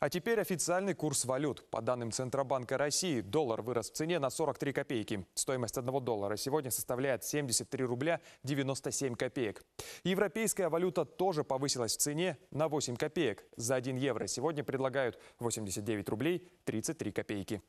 А теперь официальный курс валют. По данным Центробанка России, доллар вырос в цене на 43 копейки. Стоимость одного доллара сегодня составляет 73 рубля 97 копеек. Европейская валюта тоже повысилась в цене на 8 копеек. За 1 евро сегодня предлагают 89 рублей 33 копейки.